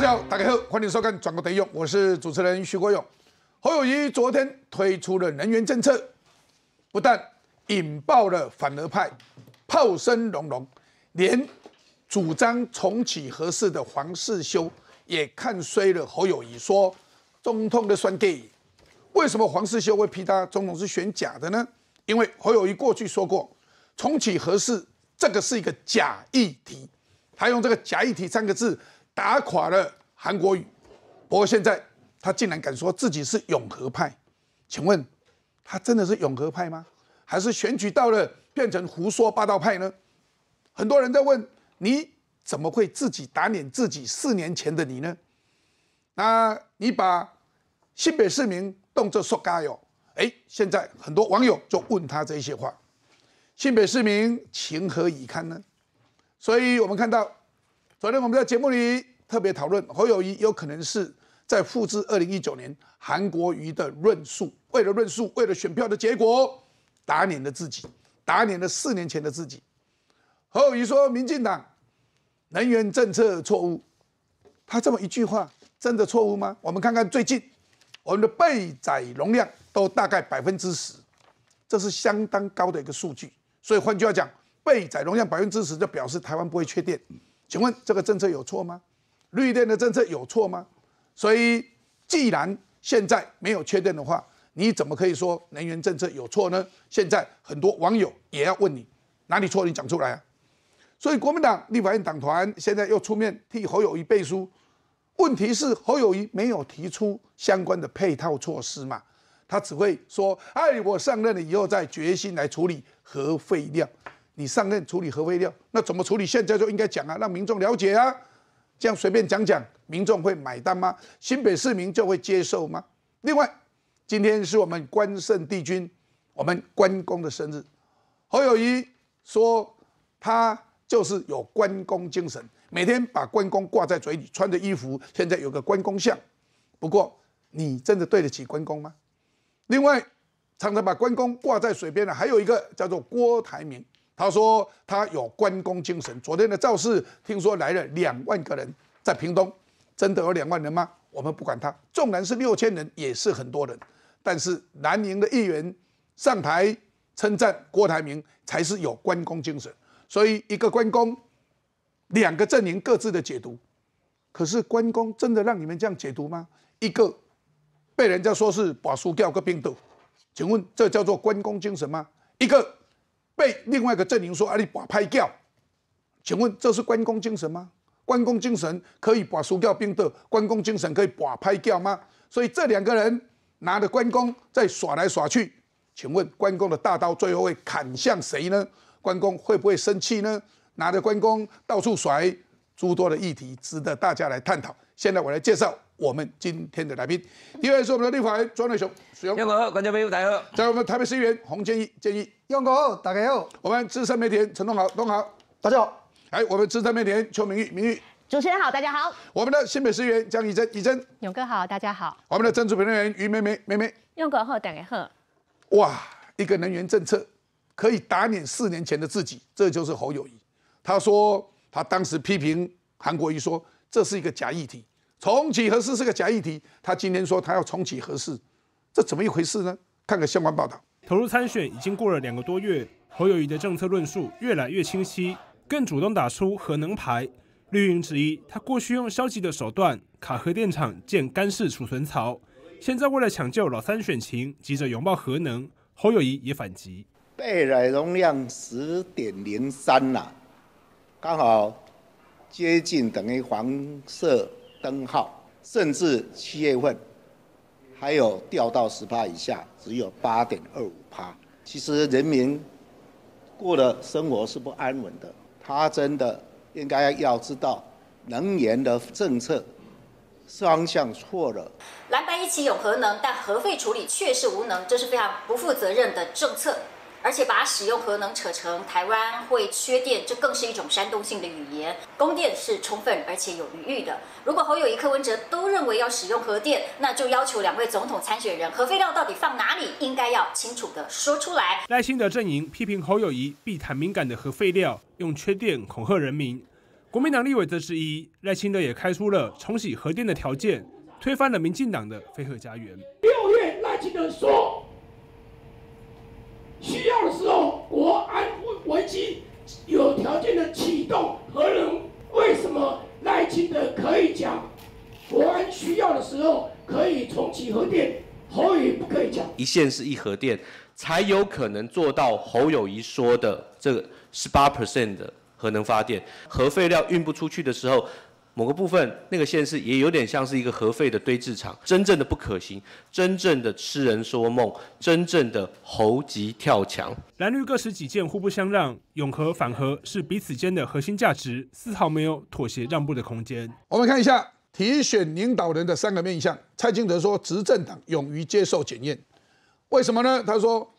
大家好，大家好，欢迎收看《转国德用》，我是主持人徐国勇。侯友谊昨天推出了能源政策，不但引爆了反俄派，炮声隆隆，连主张重启核试的黄世修也看衰了侯友谊，说中统的算 g a 为什么黄世修会批他总统是选假的呢？因为侯友谊过去说过重启核试这个是一个假议题，他用这个“假议题”三个字。打垮了韩国瑜，不过现在他竟然敢说自己是永和派，请问他真的是永和派吗？还是选举到了变成胡说八道派呢？很多人在问你怎么会自己打脸自己四年前的你呢？那你把新北市民动作说嘎哟，哎，现在很多网友就问他这些话，新北市民情何以堪呢？所以我们看到。昨天我们在节目里特别讨论，侯友谊有可能是在复制二零一九年韩国瑜的论述，为了论述，为了选票的结果，打脸了自己，打脸了四年前的自己。侯友谊说，民进党能源政策错误，他这么一句话真的错误吗？我们看看最近我们的备载容量都大概百分之十，这是相当高的一个数据。所以换句话讲，备载容量百分之十就表示台湾不会缺电。请问这个政策有错吗？绿电的政策有错吗？所以，既然现在没有确定的话，你怎么可以说能源政策有错呢？现在很多网友也要问你哪里错，你讲出来啊！所以，国民党立法院党团现在又出面替侯友谊背书，问题是侯友谊没有提出相关的配套措施嘛？他只会说：“哎，我上任了以后再决心来处理核废料。”你上任处理核废料，那怎么处理？现在就应该讲啊，让民众了解啊。这样随便讲讲，民众会买单吗？新北市民就会接受吗？另外，今天是我们关圣帝君、我们关公的生日。侯友谊说他就是有关公精神，每天把关公挂在嘴里，穿的衣服现在有个关公像。不过，你真的对得起关公吗？另外，常常把关公挂在嘴边的，还有一个叫做郭台铭。他说他有关公精神。昨天的造势，听说来了两万个人在屏东，真的有两万人吗？我们不管他，纵然是六千人也是很多人。但是南宁的议员上台称赞郭台铭才是有关公精神，所以一个关公，两个阵营各自的解读。可是关公真的让你们这样解读吗？一个被人家说是把书掉个病斗，请问这叫做关公精神吗？一个。被另外一个阵营说，把你拍掉，请问这是关公精神吗？关公精神可以把输掉兵的，关公精神可以把拍掉吗？所以这两个人拿着关公在耍来耍去，请问关公的大刀最后会砍向谁呢？关公会不会生气呢？拿着关公到处甩，诸多的议题值得大家来探讨。现在我来介绍。我们今天的来宾，第二位是我们的立法员庄睿雄，雄，用个好，观众朋友大家好。在我们台北市议员洪建议建议，用个好，大家好。我们资深媒体陈东豪，东豪，大家好。哎，我们资深媒体邱明玉，明玉，主持人好，大家好。我们的新北市议员江以珍，以珍，勇哥好，大家好。我们的政治评论员于梅梅，妹妹，用个好，大家好。哇，一个能源政策可以打脸四年前的自己，这就是侯友谊。他说他当时批评韩国瑜说这是一个假议题。重启核四是个假议题，他今天说他要重启核四，这怎么一回事呢？看个相关报道。投入参选已经过了两个多月，侯友谊的政策论述越来越清晰，更主动打出核能牌。绿营之一，他过去用消极的手段卡核电厂、建干式储存槽，现在为了抢救老三选情，急着拥抱核能，侯友谊也反击。备奶容量十点零三啦，刚好接近等于黄色。灯号，甚至七月份还有掉到十趴以下，只有八点二五趴。其实人民过的生活是不安稳的，他真的应该要知道能源的政策方向错了。蓝白一起有核能，但核废处理却是无能，这是非常不负责任的政策。而且把使用核能扯成台湾会缺电，这更是一种煽动性的语言。供电是充分而且有余裕的。如果侯友谊、柯文哲都认为要使用核电，那就要求两位总统参选人，核废料到底放哪里，应该要清楚的说出来。赖清德阵营批评侯友谊避谈敏感的核废料，用缺电恐吓人民。国民党立委则质疑赖清德也开出了重启核电的条件，推翻了民进党的飞鹤家园。六月赖清德说。需要的时候，国安危机有条件的启动核能，为什么赖清德可以讲国安需要的时候可以重启核电？侯友不可以讲？一线是一核电，才有可能做到侯友谊说的这十八 percent 的核能发电。核废料运不出去的时候。某个部分，那个县市也有点像是一个核废的堆置场，真正的不可行，真正的痴人说梦，真正的猴急跳墙。蓝绿各持己见，互不相让，永和反和是彼此间的核心价值，丝毫没有妥协让步的空间。我们看一下提选领导人的三个面向。蔡金德说，执政党勇于接受检验，为什么呢？他说，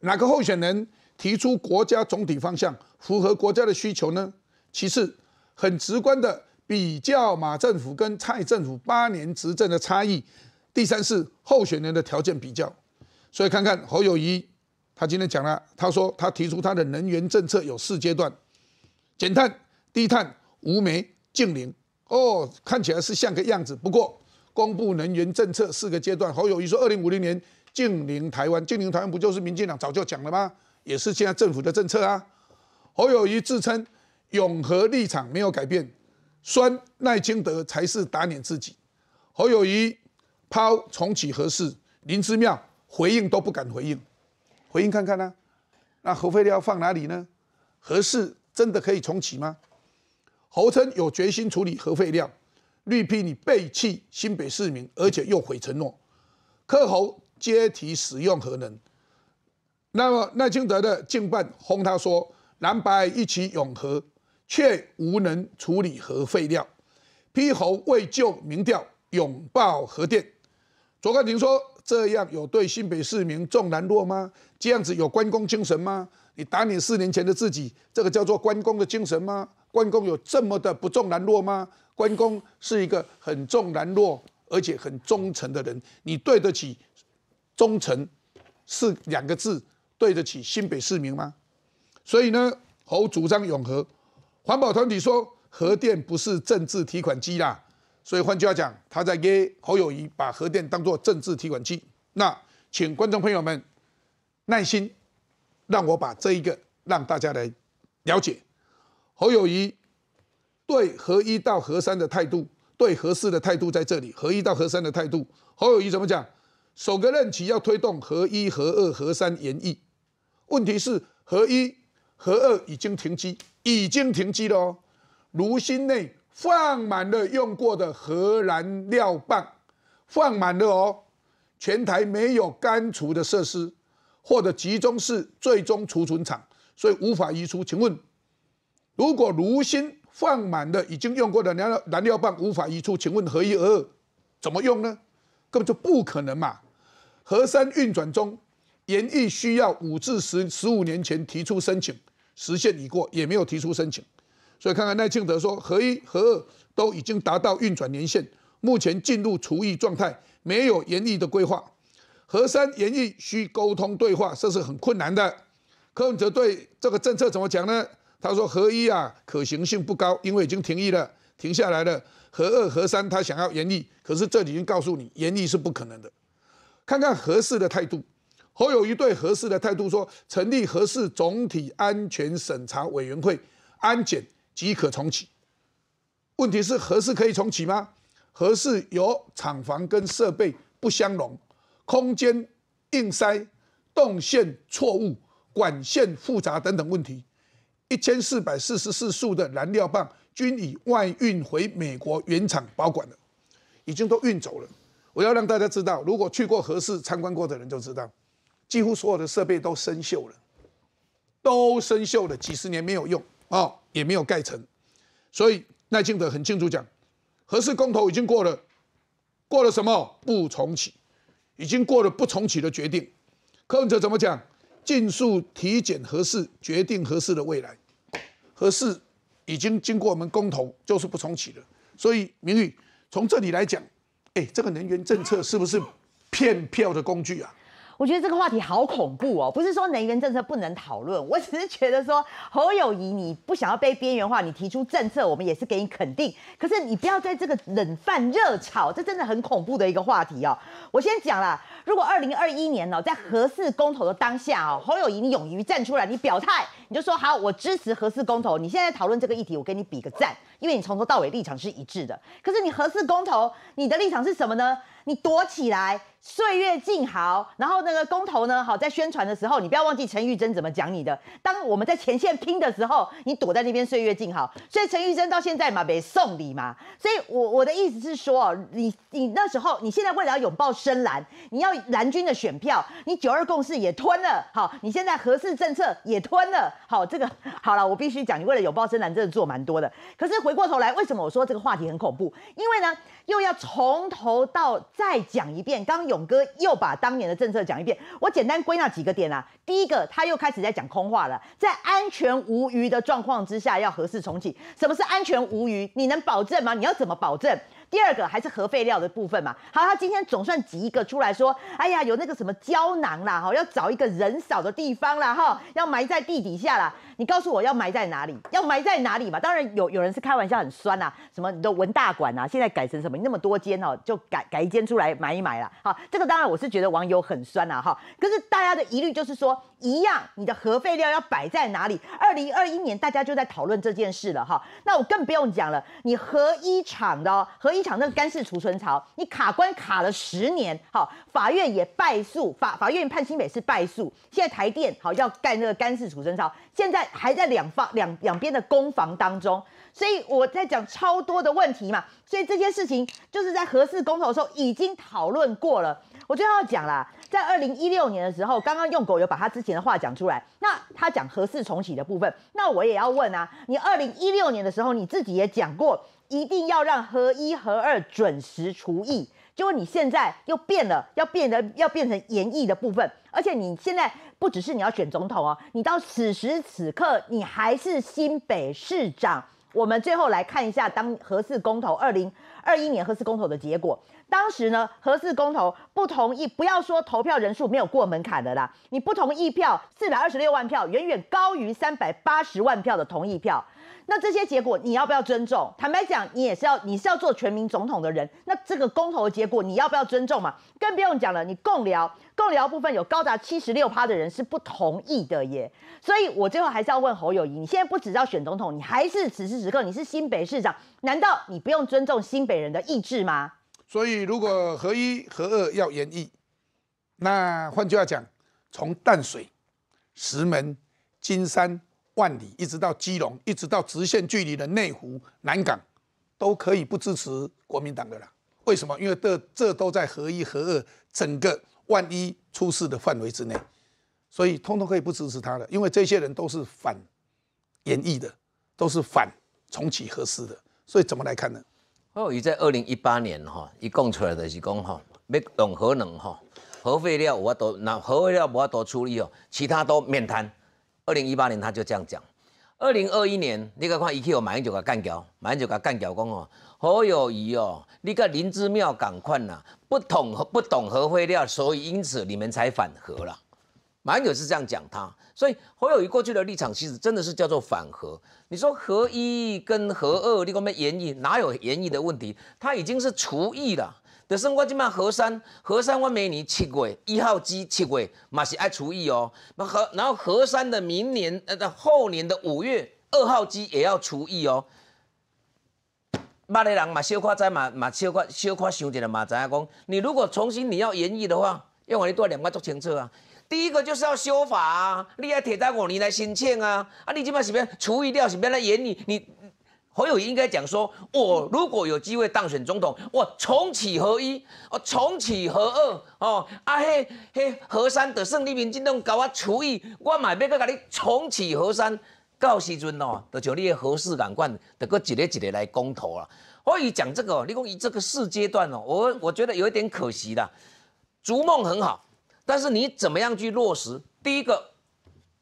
哪个候选人提出国家总体方向符合国家的需求呢？其次，很直观的。比较马政府跟蔡政府八年执政的差异。第三是候选人的条件比较，所以看看侯友谊，他今天讲了，他说他提出他的能源政策有四阶段：减碳、低碳、无煤、净零。哦，看起来是像个样子。不过公布能源政策四个阶段，侯友谊说，二零五零年净零台湾，净零台湾不就是民进党早就讲了吗？也是现在政府的政策啊。侯友谊自称永和立场没有改变。孙赖清德才是打脸自己，侯友谊抛重启核事，林之妙回应都不敢回应，回应看看呢？那核废料放哪里呢？核事真的可以重启吗？侯称有决心处理核废料，绿批你背弃新北市民，而且又毁承诺，柯侯接替使用核能，那么赖清德的净办轰他说蓝白一起永和却无能处理核废料，批侯为救民调，拥抱核电。左冠廷说：“这样有对新北市民重难弱吗？这样子有关公精神吗？你打你四年前的自己，这个叫做关公的精神吗？关公有这么的不重难弱吗？关公是一个很重难弱而且很忠诚的人，你对得起忠诚是两个字，对得起新北市民吗？所以呢，侯主张永和。”环保团体说，核电不是政治提款机啦，所以换句话讲，他在耶侯友谊把核电当做政治提款机。那请观众朋友们耐心，让我把这一个让大家来了解侯友谊对核一到核三的态度，对核四的态度在这里，核一到核三的态度，侯友谊怎么讲？首个任期要推动核一、核二、核三延役，问题是核一、核二已经停机。已经停机了哦，炉心内放满了用过的核燃料棒，放满了哦，全台没有干除的设施，或者集中式最终储存厂，所以无法移出。请问，如果炉心放满了已经用过的燃料燃料棒无法移出，请问何一而二，怎么用呢？根本就不可能嘛。核三运转中，研役需要五至十十五年前提出申请。时限已过，也没有提出申请，所以看看赖清德说，核一、核二都已经达到运转年限，目前进入除役状态，没有延役的规划。核三延役需沟通对话，这是很困难的。柯文哲对这个政策怎么讲呢？他说，核一啊，可行性不高，因为已经停役了，停下来了。核二、核三他想要延役，可是这里已经告诉你，延役是不可能的。看看合适的态度。侯友谊对合四的态度说：“成立合四总体安全审查委员会，安检即可重启。问题是合四可以重启吗？合四有厂房跟设备不相容，空间硬塞，动线错误，管线复杂等等问题。一千四百四十四束的燃料棒均已外运回美国原厂保管了，已经都运走了。我要让大家知道，如果去过合适参观过的人就知道。”几乎所有的设备都生锈了，都生锈了，几十年没有用啊，也没有盖成。所以赖清德很清楚讲，核四公投已经过了，过了什么？不重启，已经过了不重启的决定。柯文哲怎么讲？尽速体检核四，决定核四的未来。核四已经经过我们公投，就是不重启了。所以明宇，从这里来讲，哎，这个能源政策是不是骗票的工具啊？我觉得这个话题好恐怖哦，不是说能源政策不能讨论，我只是觉得说侯友谊你不想要被边缘化，你提出政策，我们也是给你肯定。可是你不要在这个冷饭热炒，这真的很恐怖的一个话题哦。我先讲啦，如果二零二一年呢，在核四公投的当下啊，侯友谊你勇于站出来，你表态，你就说好，我支持核四公投。你现在讨论这个议题，我给你比个赞。因为你从头到尾立场是一致的，可是你合势公投，你的立场是什么呢？你躲起来，岁月静好。然后那个公投呢，好在宣传的时候，你不要忘记陈玉珍怎么讲你的。当我们在前线拼的时候，你躲在那边岁月静好。所以陈玉珍到现在嘛，没送礼嘛。所以我我的意思是说，你你那时候，你现在为了要拥抱深蓝，你要蓝军的选票，你九二共识也吞了，好，你现在合适政策也吞了，好，这个好了，我必须讲，你为了拥抱深蓝，真的做蛮多的，可是。回过头来，为什么我说这个话题很恐怖？因为呢，又要从头到再讲一遍。刚勇哥又把当年的政策讲一遍，我简单归纳几个点啊。第一个，他又开始在讲空话了，在安全无虞的状况之下要何事重启，什么是安全无虞？你能保证吗？你要怎么保证？第二个还是核废料的部分嘛，好，他今天总算挤一个出来说，哎呀，有那个什么胶囊啦，哈，要找一个人少的地方啦，哈，要埋在地底下啦。你告诉我要埋在哪里？要埋在哪里嘛？当然有，有人是开玩笑很酸呐，什么你的文大馆啊，现在改成什么那么多间哦，就改改一间出来埋一埋了。好，这个当然我是觉得网友很酸呐，哈，可是大家的疑虑就是说。一样，你的核废料要摆在哪里？二零二一年大家就在讨论这件事了哈。那我更不用讲了，你核一厂的核一厂那个干式储存槽，你卡关卡了十年，好，法院也败诉，法法院判新北是败诉。现在台电好要盖那个干式储存槽，现在还在两方两两边的攻防当中。所以我在讲超多的问题嘛，所以这些事情就是在合适公投的时候已经讨论过了。我最后讲啦，在二零一六年的时候，刚刚用狗有把他之前的话讲出来。那他讲合事重启的部分，那我也要问啊，你二零一六年的时候你自己也讲过，一定要让合一合二准时除役，结果你现在又变了，要变得要变成延役的部分。而且你现在不只是你要选总统哦，你到此时此刻你还是新北市长。我们最后来看一下当何氏公投二零二一年何氏公投的结果。当时呢，何氏公投不同意，不要说投票人数没有过门槛的啦，你不同意票四百二十六万票，远远高于三百八十万票的同意票。那这些结果你要不要尊重？坦白讲，你也是要，你是要做全民总统的人，那这个公投的结果你要不要尊重嘛？更不用讲了，你共疗共疗部分有高达七十六趴的人是不同意的耶，所以我最后还是要问侯友谊，你现在不只要选总统，你还是此时此刻你是新北市长，难道你不用尊重新北人的意志吗？所以如果合一合二要演绎，那换句话讲，从淡水、石门、金山。万里一直到基隆，一直到直线距离的内湖、南港，都可以不支持国民党的啦。为什么？因为这这都在合一、合二整个万一出事的范围之内，所以通通可以不支持他的，因为这些人都是反演绎的，都是反重启核四的。所以怎么来看呢？哦，你在二零一八年哈，一共出来的是讲哈没懂核能哈，核废料我多，那核废料我多处理哦，其他都免谈。二零一八年他就这样讲，二零二一年你去看 e q 有马英九甲干掉，马英九甲干掉，讲哦，侯友谊哦，你看林之妙赶快呐不懂不懂核废料，所以因此你们才反核了，马英九是这样讲他，所以侯友谊过去的立场其实真的是叫做反核。你说核一跟核二，你讲咩言绎哪有言绎的问题？他已经是除异了。的生我今办河山，河山我每年七月一号机七月嘛是爱除役哦。那河然后河山的明年呃的后年的五月二号机也要除役哦。捌的人嘛小看在嘛嘛小看小看想了嘛知影讲，你如果重新你要演绎的话，要我你都两块做清楚啊。第一个就是要修法啊，你要铁蛋我你来新建啊啊你即办是边除役掉是边来演绎你。侯友宜应该讲说，我如果有机会当选总统，我重启合一，我重启合二哦，啊嘿嘿河山的胜利民进党搞我除以，我嘛要佮你重启河山，到时阵哦，就像你的何势两管，得佮一个一个来公投啊。侯友宜讲这个，你讲以这个四阶段哦，我我觉得有一点可惜的，逐梦很好，但是你怎么样去落实？第一个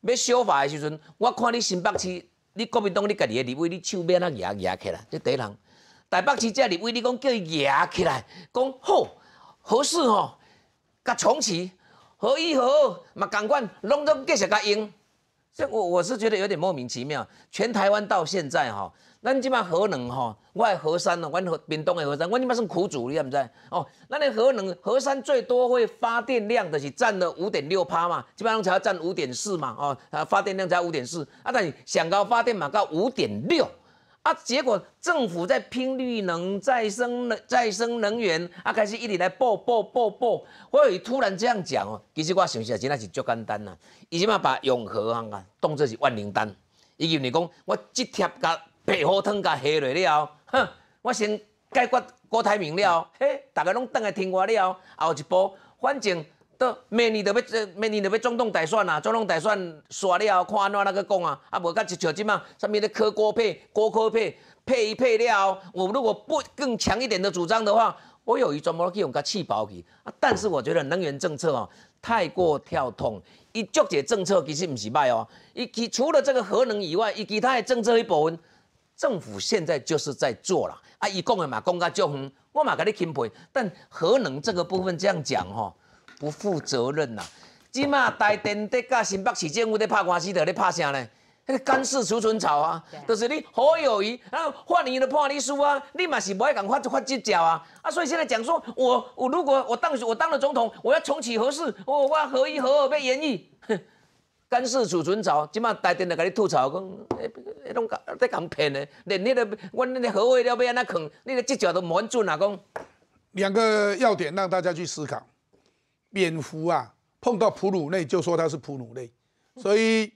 要修法的时阵，我看你新北区。你国民党，你家己的立委，你手边那压压起来，第一人，台北市这立委，你讲叫伊压起来，讲好，好事吼，甲重启，以何物嘛尽管拢都继续甲用，这我我是觉得有点莫名其妙，全台湾到现在吼。那你起核能吼，我爱核哦，阮我闽东爱核山，我你妈算苦主，你知毋知？哦，那你核能核山最多会发电量的是占了五点六趴嘛，基本上才要占五点四嘛，哦，啊发电量才五点四，啊但是想高发电嘛到五点六，啊结果政府在拼绿能、再生能、再生能源，啊开始一直来爆爆爆爆，我以突然这样讲哦，其实我想起来，那是足简单呐，伊即码把永和啊当做是万灵丹，伊就你讲我即贴甲。白虎汤甲下落了，哼，我先解决郭台铭了，嘿，大家拢等来听我了，后一步，反正到明年就要明年就要总统大选啦，总统大选刷了后，看安怎那个讲啊，啊，无甲一像即嘛，啥物咧科高配，高科配，配一配后，我如果不更强一点的主张的话，我有一桩 m o d 用甲叫气包啊，但是我觉得能源政策哦，太过跳通，伊足解政策其实毋是歹哦，伊其除了这个核能以外，伊其他的政策一部分。政府现在就是在做了，啊，一共的嘛，讲到这么远，我嘛跟你钦佩。但核能这个部分这样讲哈，不负责任呐。即嘛台电在甲新北市政府在拍官司，在底拍啥呢？那个干式储存槽啊，都是你好友仪啊法院的判例书啊，你嘛是不爱敢发发一脚啊啊！所以现在讲说，我我如果我当我当了总统，我要重启核事，我我核一核二被延役。绎。干事储存草，即卖呆电来甲你吐槽讲，迄种在给人骗的，连你都，我你何谓料要安那讲，你个记者都满准啊，讲两个要点让大家去思考。蝙蝠啊，碰到哺乳类就说它是哺乳类，所以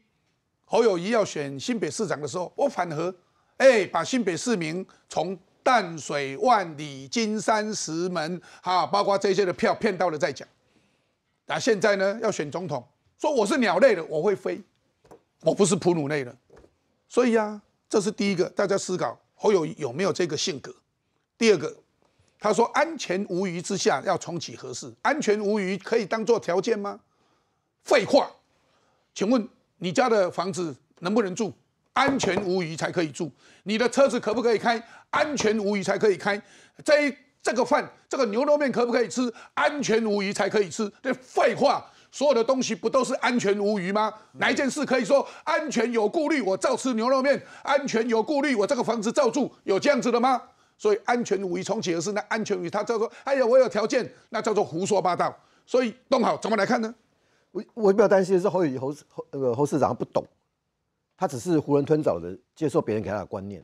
侯友谊要选新北市长的时候，我反核，哎，把新北市民从淡水、万里、金山、石门啊，包括这些的票骗到了再讲。那现在呢，要选总统。说我是鸟类的，我会飞，我不是哺乳类的，所以呀，这是第一个，大家思考侯友有没有这个性格。第二个，他说安全无虞之下要重启合适，安全无虞可以当做条件吗？废话，请问你家的房子能不能住？安全无虞才可以住。你的车子可不可以开？安全无虞才可以开。这这个饭，这个牛肉面可不可以吃？安全无虞才可以吃。这废话。所有的东西不都是安全无虞吗？哪一件事可以说安全有顾虑？我照吃牛肉面，安全有顾虑？我这个房子照住，有这样子的吗？所以安全无虞，重启而是那安全无虞，他叫做哎呀，我有条件，那叫做胡说八道。所以弄好怎么来看呢？我我比较担心的是侯宇侯侯那个侯市长不懂，他只是囫囵吞枣的接受别人给他的观念，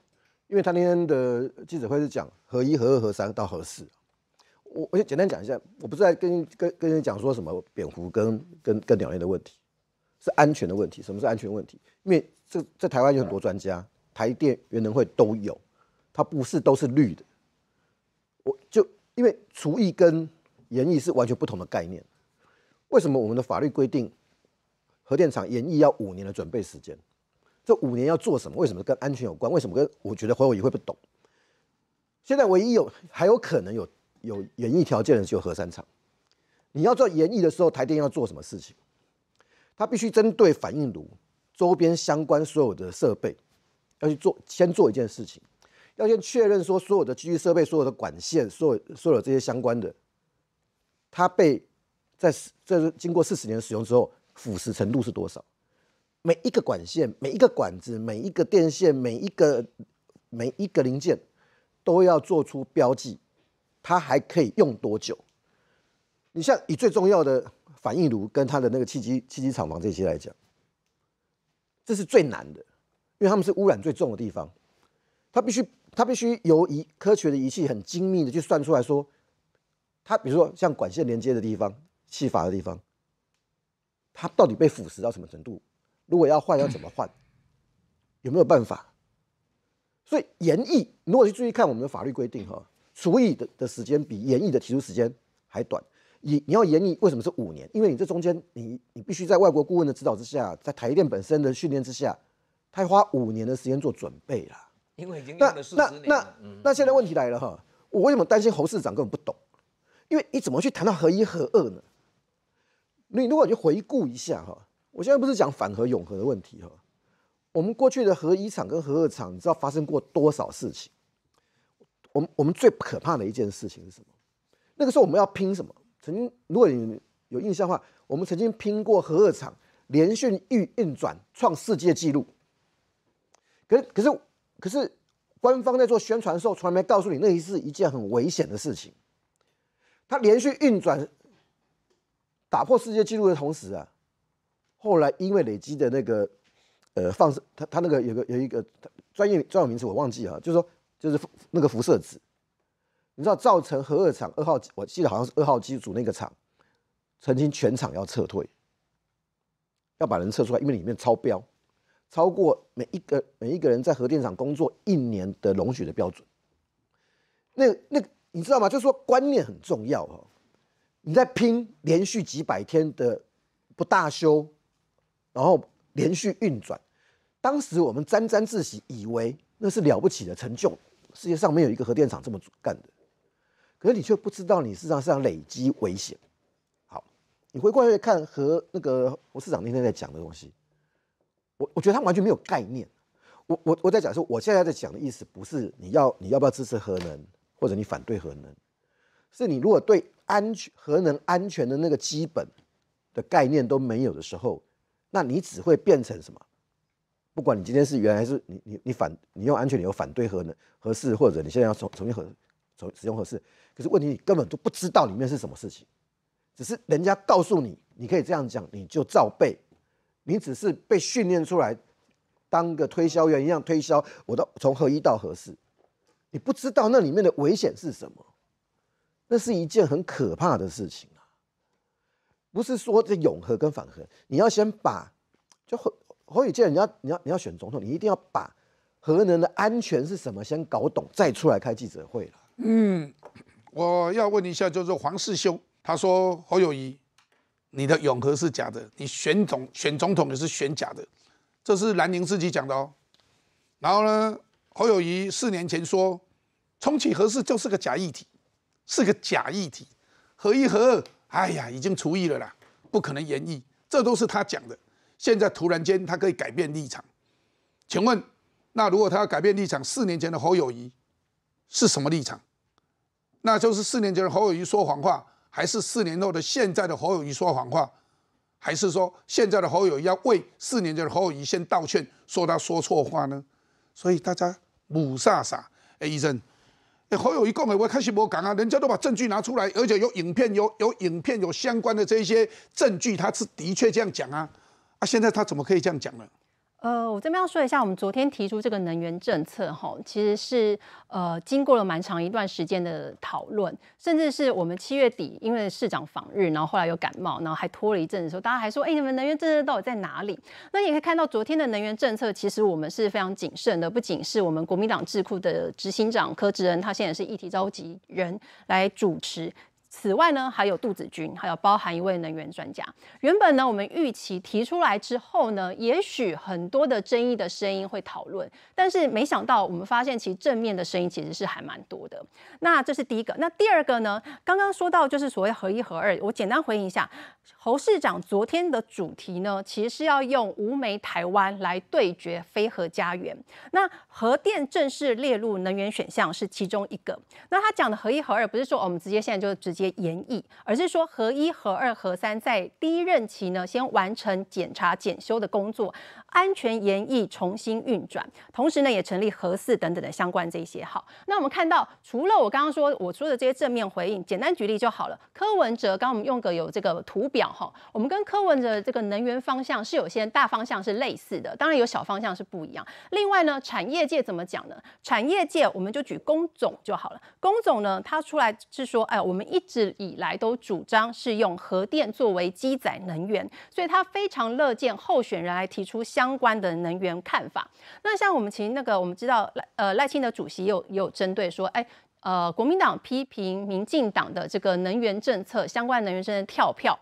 因为他那天的记者会是讲合一、合二、合三到合四。我我先简单讲一下，我不是在跟跟跟人讲说什么蝙蝠跟跟跟鸟类的问题，是安全的问题。什么是安全问题？因为这在台湾有很多专家，台电、原能会都有，它不是都是绿的。我就因为厨艺跟演艺是完全不同的概念。为什么我们的法律规定核电厂演艺要五年的准备时间？这五年要做什么？为什么跟安全有关？为什么跟我觉得会伟也会不懂？现在唯一有还有可能有。有演义条件的就有核三厂，你要做演义的时候，台电要做什么事情？他必须针对反应炉周边相关所有的设备，要去做，先做一件事情，要先确认说所有的机器设备、所有的管线、所有所有这些相关的，它被在在经过四十年使用之后，腐蚀程度是多少？每一个管线、每一个管子、每一个电线、每一个每一个零件，都要做出标记。它还可以用多久？你像以最重要的反应炉跟它的那个汽机、汽机厂房这些来讲，这是最难的，因为它们是污染最重的地方。它必须，它必须由仪科学的仪器很精密的去算出来说，它比如说像管线连接的地方、气阀的地方，它到底被腐蚀到什么程度？如果要换，要怎么换？有没有办法？所以研议，如果去注意看我们的法律规定，哈。除以的的时间比研议的提出时间还短，你你要研议为什么是五年？因为你这中间你你必须在外国顾问的指导之下，在台电本身的训练之下，他花五年的时间做准备啦。因为已经用了那那那那现在问题来了哈，我为什么担心侯市长根本不懂？因为你怎么去谈到合一合二呢？你如果去回顾一下哈，我现在不是讲反合永和的问题哈，我们过去的合一厂跟合二厂，你知道发生过多少事情？我们我们最可怕的一件事情是什么？那个时候我们要拼什么？曾经，如果你有印象的话，我们曾经拼过核二厂连续运运转创世界纪录。可是可是可是，官方在做宣传的时候，从来没告诉你，那是一件很危险的事情。它连续运转打破世界纪录的同时啊，后来因为累积的那个呃放射，它它那个有个有一个专业专有名词我忘记啊，就是说。就是那个辐射值，你知道造成核二厂二号，我记得好像是二号机组那个厂，曾经全场要撤退，要把人撤出来，因为里面超标，超过每一个每一个人在核电厂工作一年的容许的标准。那那你知道吗？就是说观念很重要哦。你在拼连续几百天的不大修，然后连续运转，当时我们沾沾自喜，以为那是了不起的成就。世界上没有一个核电厂这么干的，可是你却不知道你事实上累积危险。好，你回过来看核那个吴市长那天在讲的东西，我我觉得他完全没有概念。我我我在讲说，我现在在讲的意思不是你要你要不要支持核能，或者你反对核能，是你如果对安全核能安全的那个基本的概念都没有的时候，那你只会变成什么？不管你今天是原来是你你你反你用安全理由反对核能核适，或者你现在要重重新核重使用核适，可是问题你根本就不知道里面是什么事情，只是人家告诉你你可以这样讲，你就照背，你只是被训练出来当个推销员一样推销我到从合一到合适，你不知道那里面的危险是什么，那是一件很可怕的事情啊！不是说这永和跟反核，你要先把就核。侯友谊，你要你要你要选总统，你一定要把核能的安全是什么先搞懂，再出来开记者会了。嗯，我要问一下，就是黄世修，他说侯友谊，你的永和是假的，你选总选总统也是选假的，这是兰宁自己讲的哦。然后呢，侯友谊四年前说重启核事就是个假议题，是个假议题，核一核二，哎呀，已经除异了啦，不可能延异，这都是他讲的。现在突然间他可以改变立场，请问，那如果他要改变立场，四年前的侯友谊是什么立场？那就是四年前的侯友谊说谎话，还是四年后的现在的侯友谊说谎话，还是说现在的侯友谊要为四年前的侯友谊先道歉，说他说错话呢？所以大家母傻傻哎，医生，哎，侯友谊干嘛？我开始没讲啊，人家都把证据拿出来，而且有影片，有有影片，有相关的这些证据，他是的确这样讲啊。那现在他怎么可以这样讲呢？呃，我这边要说一下，我们昨天提出这个能源政策，哈，其实是呃经过了蛮长一段时间的讨论，甚至是我们七月底因为市长访日，然后后来有感冒，然后还拖了一阵子的时候，大家还说，哎，你们能源政策到底在哪里？那也可以看到，昨天的能源政策其实我们是非常谨慎的，不仅是我们国民党智库的执行长柯志恩，他现在是议题召集人来主持。此外呢，还有杜子君，还有包含一位能源专家。原本呢，我们预期提出来之后呢，也许很多的争议的声音会讨论，但是没想到我们发现，其实正面的声音其实是还蛮多的。那这是第一个。那第二个呢？刚刚说到就是所谓“合一合二”，我简单回应一下。侯市长昨天的主题呢，其实是要用无煤台湾来对决非核家园。那核电正式列入能源选项是其中一个。那他讲的“合一合二”，不是说我们直接现在就直接。研议，而是说合一、合二、合三，在第一任期呢，先完成检查、检修的工作。安全、研议、重新运转，同时呢，也成立核四等等的相关这些。好，那我们看到，除了我刚刚说我说的这些正面回应，简单举例就好了。柯文哲刚我们用个有这个图表哈，我们跟柯文哲这个能源方向是有些大方向是类似的，当然有小方向是不一样。另外呢，产业界怎么讲呢？产业界我们就举工总就好了。工总呢，他出来是说，哎，我们一直以来都主张是用核电作为基载能源，所以他非常乐见候选人来提出相。相关的能源看法，那像我们其实那个我们知道赖呃赖清德主席有有针对说，哎呃国民党批评民进党的这个能源政策，相关能源政策跳票，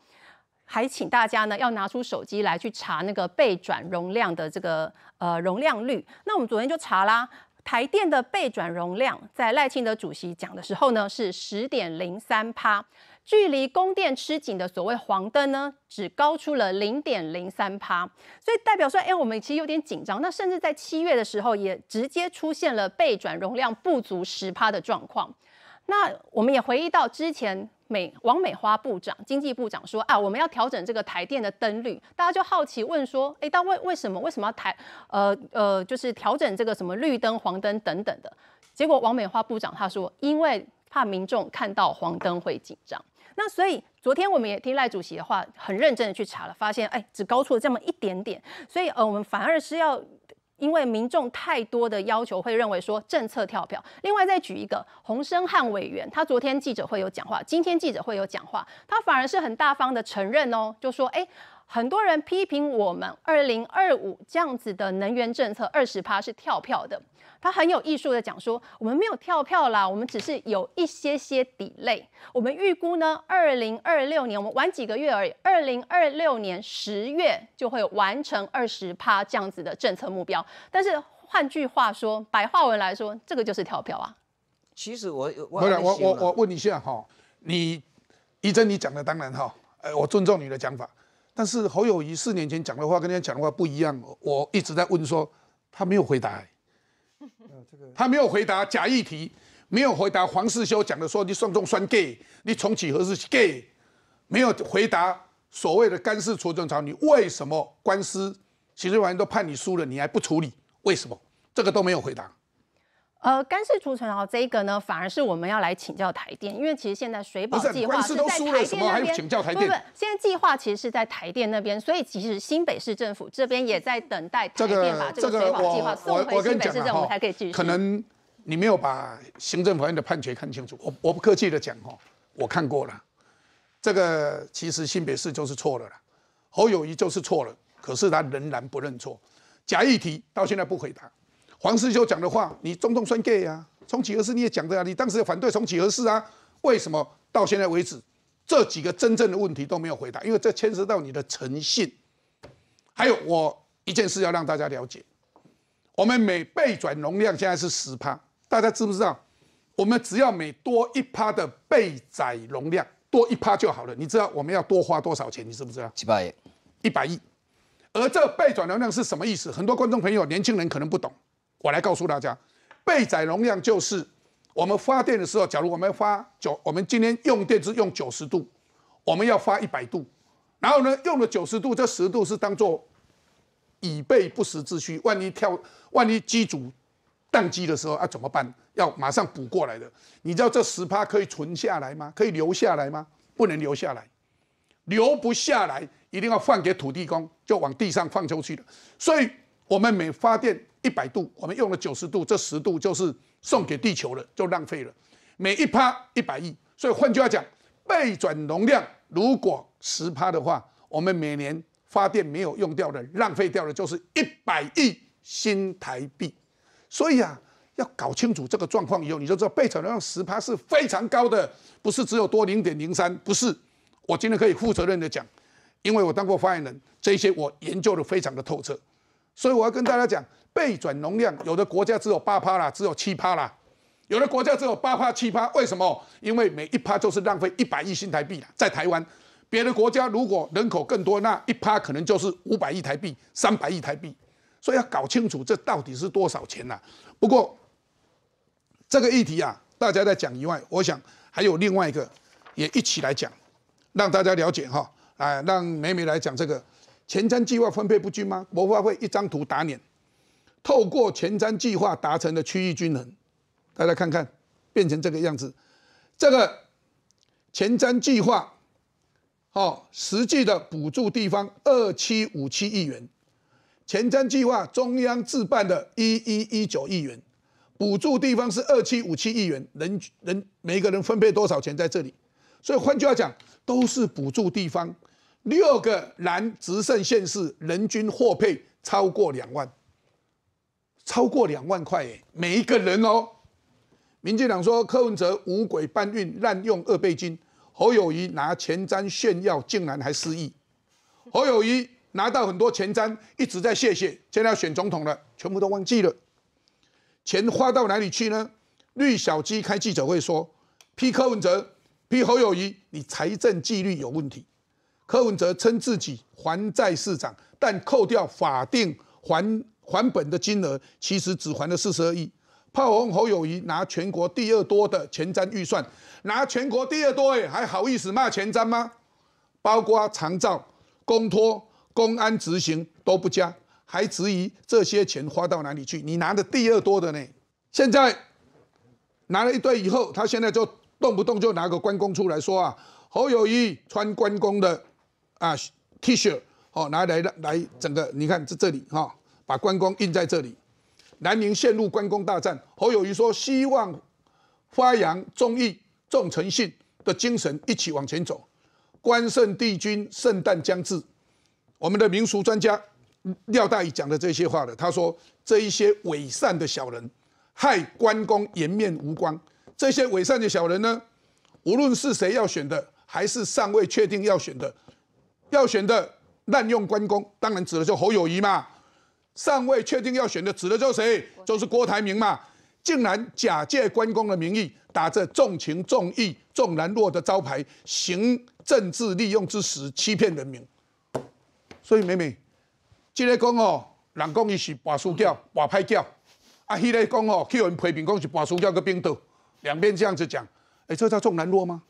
还请大家呢要拿出手机来去查那个备转容量的这个呃容量率。那我们昨天就查啦，台电的备转容量在赖清德主席讲的时候呢是十点零三趴。距离供电吃紧的所谓黄灯呢，只高出了零点零三趴，所以代表说，哎，我们其实有点紧张。那甚至在七月的时候，也直接出现了备转容量不足十趴的状况。那我们也回忆到之前美王美花部长经济部长说啊，我们要调整这个台电的灯率，大家就好奇问说，哎，但为为什么为什么要台呃呃，就是调整这个什么绿灯、黄灯等等的？结果王美花部长他说，因为怕民众看到黄灯会紧张。那所以昨天我们也听赖主席的话，很认真的去查了，发现哎，只高出了这么一点点。所以呃，我们反而是要，因为民众太多的要求，会认为说政策跳票。另外再举一个洪生汉委员，他昨天记者会有讲话，今天记者会有讲话，他反而是很大方的承认哦，就说哎。很多人批评我们二零二五这样子的能源政策二十趴是跳票的，他很有艺术的讲说我们没有跳票啦，我们只是有一些些底类。我们预估呢，二零二六年我们晚几个月而已，二零二六年十月就会完成二十趴这样子的政策目标。但是换句话说，白话文来说，这个就是跳票啊。其实我我我我我问一下哈，你一真你讲的当然哈，呃，我尊重你的讲法。但是侯友谊四年前讲的话跟人家讲的话不一样，我一直在问说，他没有回答，他没有回答，假议题没有回答。黄世修讲的说你算不算 gay，你从几何时 gay，没有回答。所谓的干湿除证潮，你为什么官司刑事法院都判你输了，你还不处理，为什么？这个都没有回答。呃，干式储存哦，这一个呢，反而是我们要来请教台电，因为其实现在水保计划是在台电那边，请教台电。不，现在计划其实是在台电那边，所以其实新北市政府这边也在等待台电把这个水保计划送回新北市政府才可以继续。可能你没有把行政法院的判决看清楚，我我不客气的讲哦，我看过了。这个其实新北市就是错了啦，侯友谊就是错了，可是他仍然不认错，假议题到现在不回答。黄世修讲的话，你中东算 gay 啊？重启何时你也讲的啊？你当时也反对重启何时啊？为什么到现在为止，这几个真正的问题都没有回答？因为这牵涉到你的诚信。还有，我一件事要让大家了解，我们每倍转容量现在是十趴，大家知不知道？我们只要每多一趴的倍载容量多一趴就好了。你知道我们要多花多少钱？你知不知道？几百亿，一百亿。而这倍转容量是什么意思？很多观众朋友，年轻人可能不懂。我来告诉大家，备载容量就是我们发电的时候，假如我们发九，我们今天用电是用九十度，我们要发一百度，然后呢用了九十度，这十度是当做以备不时之需，万一跳，万一机组宕机的时候啊怎么办？要马上补过来的。你知道这十趴可以存下来吗？可以留下来吗？不能留下来，留不下来，一定要放给土地公，就往地上放出去的。所以。我们每发电一百度，我们用了九十度，这十度就是送给地球了，就浪费了。每一趴一百亿，所以换句话讲，背转容量如果十趴的话，我们每年发电没有用掉的、浪费掉的，就是一百亿新台币。所以啊，要搞清楚这个状况以后，你就知道背转容量十趴是非常高的，不是只有多零点零三。不是，我今天可以负责任的讲，因为我当过发言人，这些我研究的非常的透彻。所以我要跟大家讲，备转容量有的国家只有八趴啦，只有七趴啦，有的国家只有八趴七趴，为什么？因为每一趴就是浪费一百亿新台币啦，在台湾，别的国家如果人口更多，那一趴可能就是五百亿台币、三百亿台币，所以要搞清楚这到底是多少钱呐。不过，这个议题啊，大家在讲以外，我想还有另外一个，也一起来讲，让大家了解哈，啊，让美美来讲这个。前瞻计划分配不均吗？国发会一张图打脸，透过前瞻计划达成的区域均衡，大家看看变成这个样子。这个前瞻计划，好实际的补助地方二七五七亿元，前瞻计划中央自办的一一一九亿元，补助地方是二七五七亿元，人人每个人分配多少钱在这里？所以换句话讲，都是补助地方。六个南直升县市人均货配超过两万，超过两万块耶，每一个人哦。民进党说柯文哲五轨搬运滥用二倍金，侯友谊拿前瞻炫耀，竟然还失忆。侯友谊拿到很多前瞻，一直在谢谢，现在要选总统了，全部都忘记了。钱花到哪里去呢？绿小鸡开记者会说，批柯文哲，批侯友谊，你财政纪律有问题。柯文哲称自己还债市长，但扣掉法定还还本的金额，其实只还了四十二亿。炮轰侯友谊拿全国第二多的前瞻预算，拿全国第二多哎，还好意思骂前瞻吗？包括长照、公托、公安执行都不加，还质疑这些钱花到哪里去？你拿的第二多的呢？现在拿了一堆以后，他现在就动不动就拿个关公出来说啊，侯友谊穿关公的。啊，T 恤哦，拿来了，来整个你看这这里哈，把关公印在这里。南宁陷入关公大战。侯友谊说：“希望发扬忠义、重诚信的精神，一起往前走。”关圣帝君圣诞将至，我们的民俗专家廖大义讲的这些话呢，他说：“这一些伪善的小人，害关公颜面无光。这些伪善的小人呢，无论是谁要选的，还是尚未确定要选的。”要选的滥用关公，当然指的就侯友谊嘛。尚未确定要选的，指的就谁？就是郭台铭嘛。竟然假借关公的名义，打着重情重义、重难弱的招牌，行政治利用之实，欺骗人民。所以，美美，今个讲哦，人讲伊是把输掉、把败掉。啊，那个讲哦，去有人批评讲是拔输掉个冰刀，两边这样子讲，哎，这叫重难弱吗？